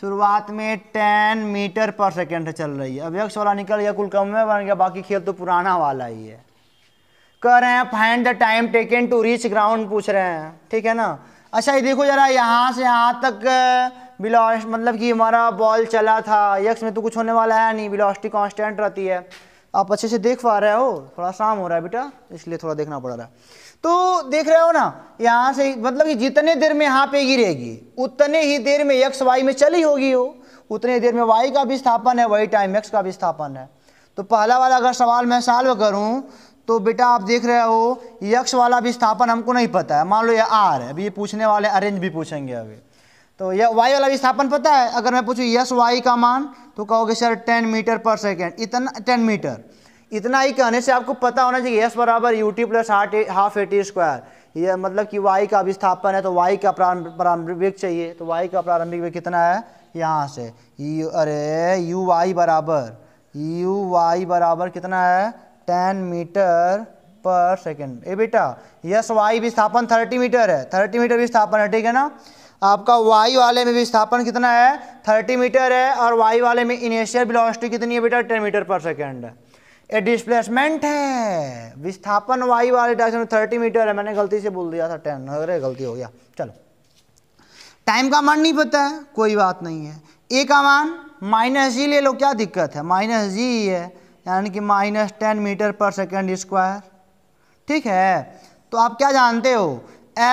शुरुआत में टेन मीटर पर सेकेंड से चल रही है अब यक्ष वाला निकल गया कुल कम में बन गया बाकी खेल तो पुराना वाला ही है कह रहे हैं find the time taken to reach ground पूछ रहे हैं ठीक है ना अच्छा ये देखो जरा यहाँ से यहाँ तक बिलॉस मतलब कि हमारा बॉल चला था यक्ष में तो कुछ होने वाला है नहीं बिलॉसिटी कॉन्स्टेंट रहती है आप अच्छे से देख पा रहे हो थोड़ा शाम हो रहा है बेटा इसलिए थोड़ा देखना पड़ रहा है तो देख रहे हो ना यहाँ से मतलब कि जितने देर में यहाँ पे गिरेगी उतने ही देर में एक्स वाई में चली होगी हो उतने देर में वाई का विस्थापन है वही टाइम एक्स का विस्थापन है तो पहला वाला अगर सवाल मैं सॉल्व करूँ तो बेटा आप देख रहे हो यक्ष वाला विस्थापन हमको नहीं पता है मान लो ये आर है अभी ये पूछने वाले अरेंज भी पूछेंगे अभी तो यह वाई वाला विस्थापन पता है अगर मैं पूछूँ यस वाई का मान तो कहोगे sir ten metre per second इतना टेन मीटर इतना ही कहने से आपको पता होना चाहिए यस बराबर यू टी प्लस हाट हाफ ए टी स्क्वायर यह मतलब कि वाई का विस्थापन है तो वाई का प्रारंभिक वेग चाहिए तो वाई का प्रारंभिक वेग कितना है यहाँ से यू अरे यू वाई बराबर यू वाई बराबर कितना है टेन मीटर पर सेकेंड ए बेटा यस वाई विस्थापन थर्टी मीटर है थर्टी मीटर विस्थापन है ठीक है ना आपका वाई वाले में विस्थापन कितना है थर्टी मीटर है और वाई वाले में इनिशियल वेलोसिटी कितनी है बेटा टेन मीटर पर सेकेंड ए डिस्प्लेसमेंट है विस्थापन वाई वाले डायरेक्शन में थर्टी मीटर है मैंने गलती से बोल दिया था टेन अरे गलती हो गया चलो टाइम का मान नहीं पता है कोई बात नहीं है ए का मान माइनस जी ले लो क्या दिक्कत है माइनस जी है यानी कि minus ten metre per second square ठीक है तो आप क्या जानते हो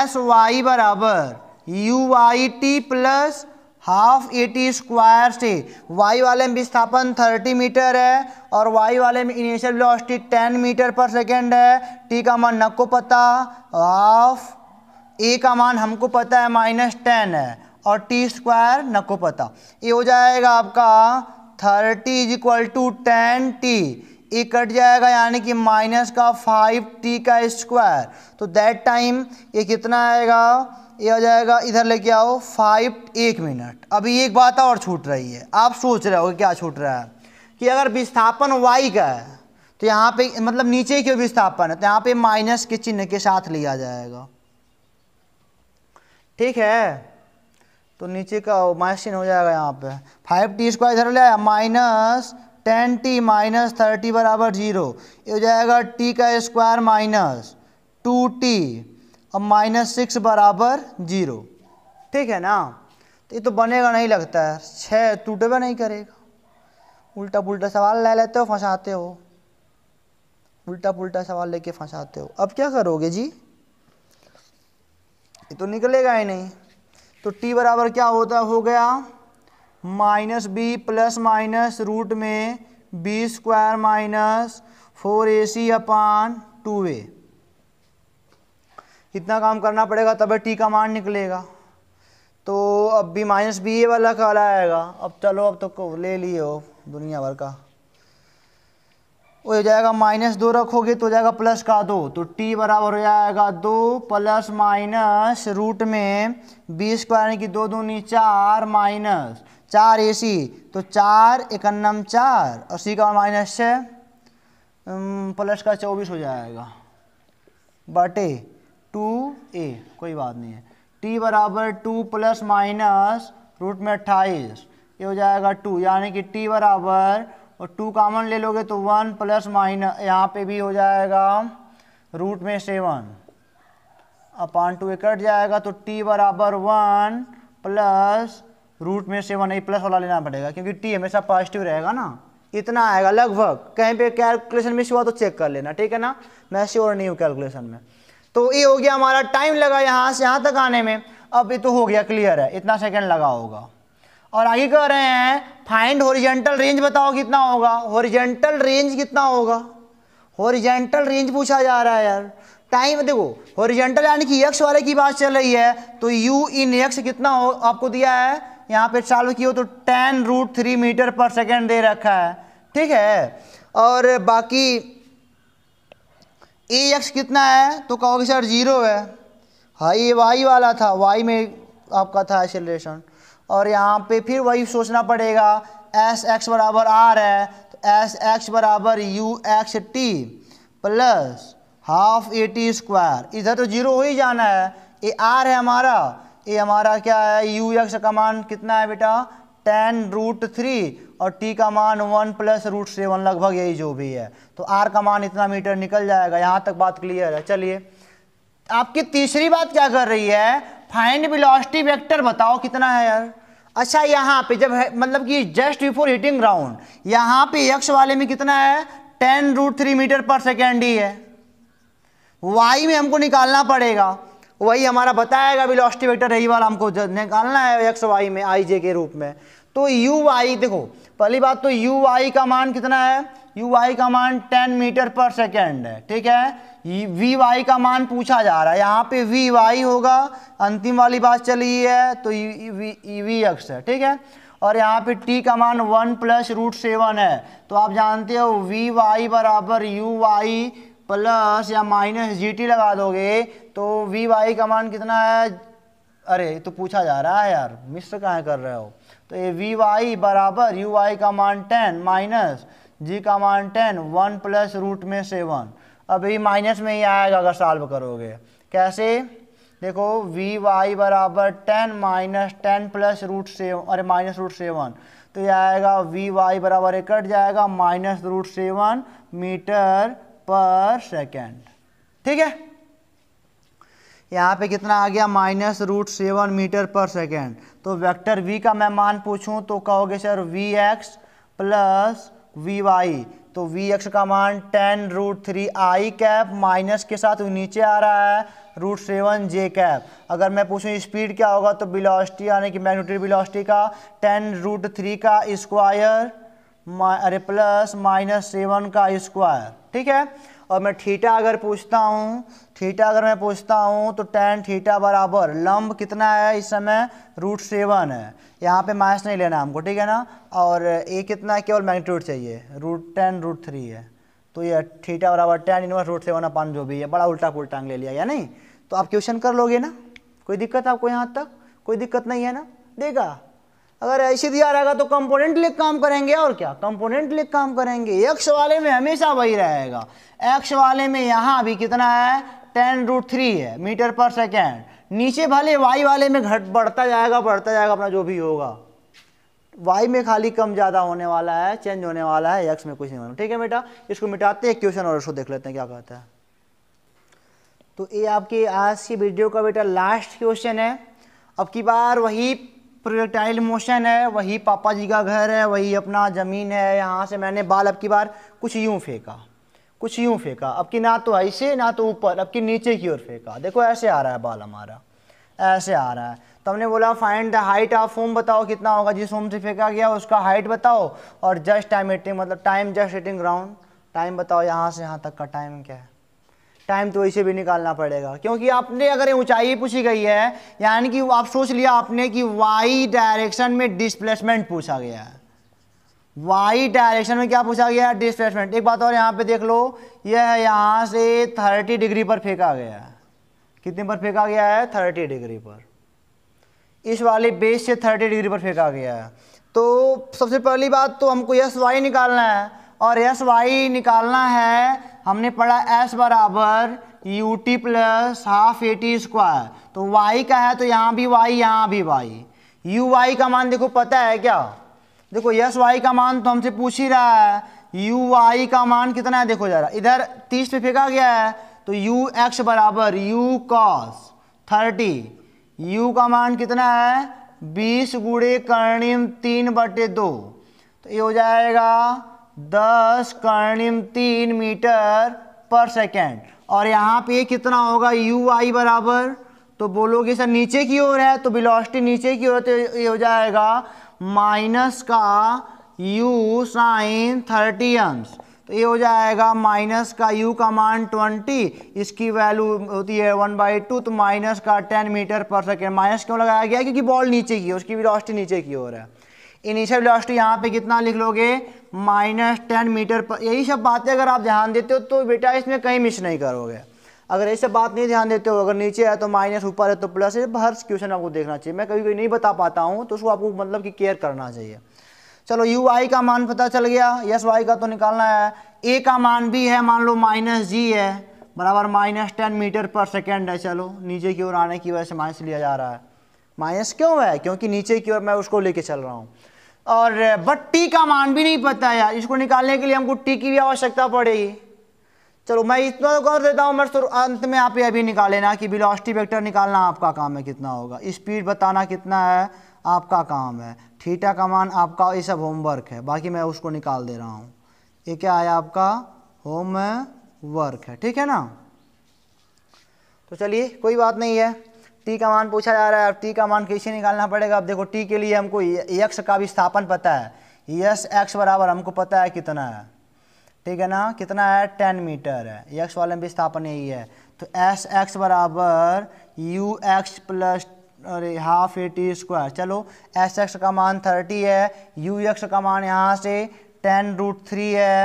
एस वाई बराबर u i t plus half a t square से वाई वाले में विस्थापन 30 मीटर है और वाई वाले में initial velocity 10 metre per second है टी का मान नको पता हाफ ए का मान हमको पता है माइनस टेन है और टी स्क्वायर नको पता ये हो जाएगा आपका 30 is equal to ten t ये कट जाएगा यानी कि माइनस का फाइव टी का स्क्वायर तो दैट टाइम ये कितना आएगा ये हो जाएगा इधर लेके आओ फाइव एक मिनट अभी एक बात और छूट रही है आप सोच रहे हो क्या छूट रहा है कि अगर विस्थापन वाई का है तो यहाँ पे मतलब नीचे क्यों विस्थापन है तो यहाँ पे माइनस के चिन्ह के साथ लिया जाएगा ठीक है तो नीचे का माइनस चिन्ह हो जाएगा यहाँ पे फाइव टी स्क्वायर इधर ले आया minus ten t minus thirty बराबर जीरो ये हो जाएगा टी का स्क्वायर माइनस टू टी और माइनस सिक्स बराबर जीरो ठीक है ना तो ये तो बनेगा नहीं लगता है छः टूटेगा नहीं करेगा उल्टा पुल्टा सवाल ले लेते हो फंसाते हो उल्टा पुल्टा सवाल लेके फंसाते हो अब क्या करोगे जी ये तो निकलेगा ही नहीं तो t बराबर क्या होता हो गया minus b plus minus root में b square minus four a c upon two a इतना काम करना पड़ेगा तब टी का मान निकलेगा तो अब भी माइनस बी ए वाला काला आएगा अब चलो अब तो ले लिए हो दुनिया भर का वो हो जाएगा माइनस दो रखोगे तो हो जाएगा प्लस का दो तो टी बराबर हो जाएगा दो प्लस माइनस रूट में बी स्क्वायर यानी कि दो दूनी चार माइनस चार ए सी तो चार इकन्नम चार और सी का माइनस छः प्लस का चौबीस हो जाएगा बटे टू ए कोई बात नहीं है टी बराबर टू प्लस माइनस रूट में अट्ठाईस ये हो जाएगा टू यानी कि टी बराबर और टू कॉमन ले लोगे तो वन प्लस माइनस यहाँ पे भी हो जाएगा रूट में सेवन अपान टू कट जाएगा तो टी बराबर वन प्लस रूट में सेवन ए प्लस वाला लेना पड़ेगा क्योंकि टी हमेशा पॉजिटिव रहेगा ना इतना आएगा लगभग कहीं पे कैलकुलेशन मिस हुआ तो चेक कर लेना ठीक है ना मैं श्योर नहीं हूँ कैलकुलेशन में तो ये हो गया हमारा टाइम लगा यहाँ से यहाँ तक आने में अब ये तो हो गया क्लियर है इतना सेकेंड लगा होगा और आगे कह रहे हैं फाइंड होरिजेंटल रेंज बताओ कितना होगा होरिजेंटल रेंज कितना होगा होरिजेंटल रेंज पूछा जा रहा है यार टाइम देखो होरिजेंटल यानी कि यक्स वाले की बात चल रही है तो यू इन यक्स कितना हो आपको दिया है यहाँ पे सॉल्व किया तो ten root three metre per second दे रखा है ठीक है और बाकी ए एक्स कितना है तो कहोगे सर जीरो है हाँ ये वाई वाला था वाई में आपका था एक्सेलरेशन और यहाँ पे फिर वही सोचना पड़ेगा एस एक्स बराबर आर है तो एस एक्स बराबर u x t plus half a t square इधर तो जीरो हो ही जाना है ए आर है हमारा ये हमारा क्या है यू एक्स का मान कितना है बेटा टेन रूट थ्री और टी का मान वन प्लस रूट सेवन लगभग यही जो भी है तो आर का मान इतना मीटर निकल जाएगा यहाँ तक बात क्लियर है चलिए आपकी तीसरी बात क्या कर रही है फाइंड वेलोसिटी वेक्टर बताओ कितना है यार अच्छा यहाँ पे जब है मतलब कि जस्ट बिफोर हिटिंग ग्राउंड यहाँ पे यक्ष वाले में कितना है ten root three metre per second ही है वाई में हमको निकालना पड़ेगा वही हमारा बताएगा वेलोसिटी वेक्टर यही वाला हमको निकालना है एक्स वाई में आई जे के रूप में तो यू वाई देखो पहली बात तो यू वाई का मान कितना है यू वाई का मान 10 मीटर पर सेकेंड है ठीक है वी वाई का मान पूछा जा रहा है यहाँ पे वी वाई होगा अंतिम वाली बात चली है तो वी एक्स है ठीक है और यहाँ पे टी का मान वन प्लस रूट सेवन है तो आप जानते हो वी वाई बराबर यू वाई प्लस या माइनस जी टी लगा दोगे तो वी वाई का मान कितना है अरे तो पूछा जा रहा है यार मिस्र कहाँ कर रहे हो तो ये वी वाई बराबर यू वाई का मान टेन माइनस जी का मान टेन वन प्लस रूट में सेवन अब ये माइनस में ही आएगा अगर सॉल्व करोगे कैसे देखो वी वाई बराबर ten minus ten plus root seven अरे माइनस रूट सेवन तो ये आएगा वी वाई बराबर ये कट जाएगा minus root seven metre per second ठीक है यहाँ पे कितना आ गया minus root seven metre per second तो वेक्टर v का मैं मान पूछूँ तो कहोगे sir v x plus v y तो वी एक्स का मान ten root three i cap minus के साथ नीचे आ रहा है रूट सेवन जे कैप अगर मैं पूछूं स्पीड क्या होगा तो बिलॉसिटी यानी कि मैग्नेटिक बिलोस्टी का टेन रूट थ्री का स्क्वायर अरे प्लस माइनस सेवन का स्क्वायर ठीक है और मैं ठीटा अगर पूछता हूँ थीटा अगर मैं पूछता हूँ तो टेन थीटा बराबर लंब कितना है इस समय रूट सेवन है यहाँ पे माइनस नहीं लेना हमको ठीक है ना और ए कितना है केवल मैग्नीट्यूड चाहिए रूट टेन रूट थ्री है तो ये थीटा बराबर टेन इनवर्स रूट सेवन अपन जो भी है बड़ा उल्टा पुलटा ले लिया या नहीं तो आप क्वेश्चन कर लोगे ना कोई दिक्कत आपको यहाँ तक कोई दिक्कत नहीं है ना देगा अगर ऐसे दिया रहेगा तो कंपोनेंट लिख काम करेंगे और क्या कंपोनेंट लिख काम करेंगे एक्स वाले में हमेशा वही रहेगा एक्स वाले में यहाँ अभी कितना है टेन रूट थ्री है मीटर पर सेकेंड नीचे भले वाई वाले में घट बढ़ता जाएगा बढ़ता जाएगा अपना जो भी होगा वाई में खाली कम ज़्यादा होने वाला है चेंज होने वाला है एक्स में कुछ नहीं होना ठीक है बेटा इसको मिटाते हैं क्वेश्चन और इसको देख लेते हैं क्या कहता है तो ये आपके आज की वीडियो का बेटा लास्ट क्वेश्चन है अब की बार वही प्रोजेक्टाइल मोशन है वही पापा जी का घर है वही अपना ज़मीन है यहाँ से मैंने बाल अब की बार कुछ यूँ फेंका कुछ यूँ फेंका अब कि ना तो ऐसे ना तो ऊपर अब कि नीचे की ओर फेंका देखो ऐसे आ रहा है बाल हमारा ऐसे आ रहा है तो हमने बोला find the height of foam बताओ कितना होगा जिस फोम से फेंका गया उसका हाइट बताओ और जस्ट टाइम एटिंग मतलब time just hitting ground time बताओ यहाँ से यहाँ तक का टाइम क्या है टाइम तो इसे भी निकालना पड़ेगा क्योंकि आपने अगर ऊंचाई पूछी गई है यानी कि आप सोच लिया आपने कि वाई डायरेक्शन में डिस्प्लेसमेंट पूछा गया है वाई डायरेक्शन में क्या पूछा गया है डिस्प्लेसमेंट एक बात और यहाँ पे देख लो यह है यहाँ से 30 डिग्री पर फेंका गया है कितने पर फेंका गया है 30 डिग्री पर इस वाले बेस से 30 डिग्री पर फेंका गया है तो सबसे पहली बात तो हमको यस वाई निकालना है और यस वाई निकालना है हमने पढ़ा एस बराबर u t plus half a t square तो वाई का है तो यहाँ भी वाई यहाँ भी वाई यू वाई का मान देखो पता है क्या देखो यस वाई का मान तो हमसे पूछ ही रहा है यू वाई का मान कितना है देखो जरा इधर तीस पे फेंका गया है तो यू एक्स बराबर यू कॉस थर्टी यू का मान कितना है बीस गुड़े कर्णिम तीन बटे दो तो ये हो जाएगा दस कर्णिम तीन मीटर पर सेकेंड और यहाँ पे कितना होगा यू आई बराबर तो बोलोगे सर नीचे की ओर है तो बिलोस्टी नीचे की ओर तो ये हो जाएगा माइनस का u साइन थर्टी अंश तो ये हो जाएगा माइनस का u का मान 20 इसकी वैल्यू होती है वन बाई टू तो माइनस का 10 मीटर पर सेकेंड माइनस क्यों लगाया गया क्योंकि बॉल नीचे की है उसकी वेलोसिटी नीचे की हो रहा है इनिशियल वेलोसिटी यहाँ पे कितना लिख लोगे माइनस टेन मीटर पर यही सब बातें अगर आप ध्यान देते हो तो बेटा इसमें कहीं मिस नहीं करोगे अगर ऐसे बात नहीं ध्यान देते हो अगर नीचे है तो माइनस ऊपर है तो प्लस है हर क्वेश्चन आपको देखना चाहिए मैं कभी कभी नहीं बता पाता हूँ तो उसको आपको मतलब कि केयर करना चाहिए चलो यू आई का मान पता चल गया यस वाई का तो निकालना है ए का मान भी है मान लो माइनस जी है बराबर minus ten metre per second है चलो नीचे की ओर आने की वजह से माइनस लिया जा रहा है माइनस क्यों है क्योंकि नीचे की ओर मैं उसको लेके चल रहा हूँ और बट टी का मान भी नहीं पता यार इसको निकालने के लिए हमको टी की भी आवश्यकता पड़ेगी चलो मैं इतना तो कर देता हूँ मैं अंत में आप ये भी निकाल लेना कि वेलोसिटी वेक्टर निकालना आपका काम है कितना होगा स्पीड बताना कितना है आपका काम है थीटा का मान आपका ये सब होमवर्क है बाकी मैं उसको निकाल दे रहा हूँ ये क्या आया आपका होम वर्क है ठीक है ना तो चलिए कोई बात नहीं है टी का मान पूछा जा रहा है अब टी का मान कैसे निकालना पड़ेगा अब देखो टी के लिए हमको यक्स का विस्थापन पता है यस एक्स बराबर हमको पता है कितना है ठीक है ना कितना है टेन मीटर है यक्स वाले में विस्थापन यही है तो एस एक्स बराबर यू एक्स प्लस अरे हाफ ए टी स्क्वायर चलो एस एक्स का मान थर्टी है यू एक्स का मान यहाँ से टेन रूट थ्री है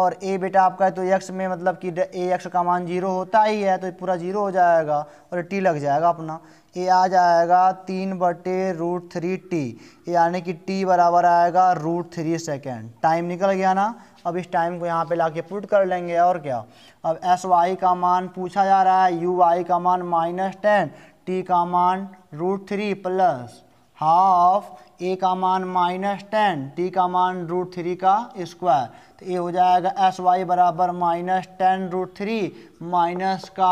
और ए बेटा आपका है तो एक्स में मतलब कि ए एक्स का मान जीरो होता ही है तो पूरा जीरो हो जाएगा और टी लग जाएगा अपना ए आ जाएगा तीन बटे रूट थ्री टी यानी कि टी बराबर आएगा रूट थ्री सेकेंड टाइम निकल गया ना अब इस टाइम को यहाँ पे ला के पुट कर लेंगे और क्या अब एस वाई का मान पूछा जा रहा है यू वाई का मान माइनस टेन टी का मान root three plus half a का मान माइनस टेन टी का मान रूट थ्री का स्क्वायर तो ये हो जाएगा एस वाई बराबर minus ten root three minus का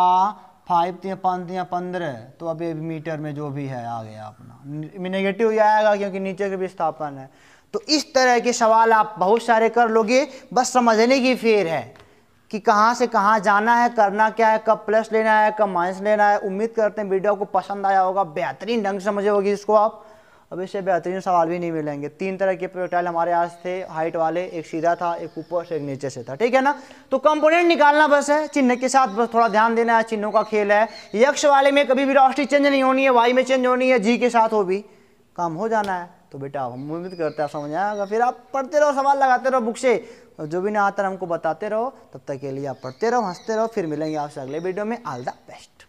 फाइव तीन पाँच तीन पंद्रह तो अब ये मीटर में जो भी है आ गया अपना नेगेटिव हो जाएगा क्योंकि नीचे के विस्थापन है तो इस तरह के सवाल आप बहुत सारे कर लोगे बस समझने की फेर है कि कहाँ से कहाँ जाना है करना क्या है कब प्लस लेना है कब माइनस लेना है उम्मीद करते हैं वीडियो को पसंद आया होगा बेहतरीन ढंग से समझे होगी इसको आप अब इससे बेहतरीन सवाल भी नहीं मिलेंगे तीन तरह के प्रोटाइल हमारे आज थे हाइट वाले एक सीधा था एक ऊपर से एक नीचे से था ठीक है ना तो कंपोनेंट निकालना बस है चिन्ह के साथ बस थोड़ा ध्यान देना है चिन्हों का खेल है यक्ष वाले में कभी भी रोस्टी चेंज नहीं होनी है वाई में चेंज होनी है जी के साथ हो भी काम हो जाना है तो बेटा हम उम्मीद करते हैं समझ आएगा फिर आप पढ़ते रहो सवाल लगाते रहो बुक से और जो भी ना आता हमको बताते रहो तब तक के लिए आप पढ़ते रहो हंसते रहो फिर मिलेंगे आपसे अगले वीडियो में ऑल द बेस्ट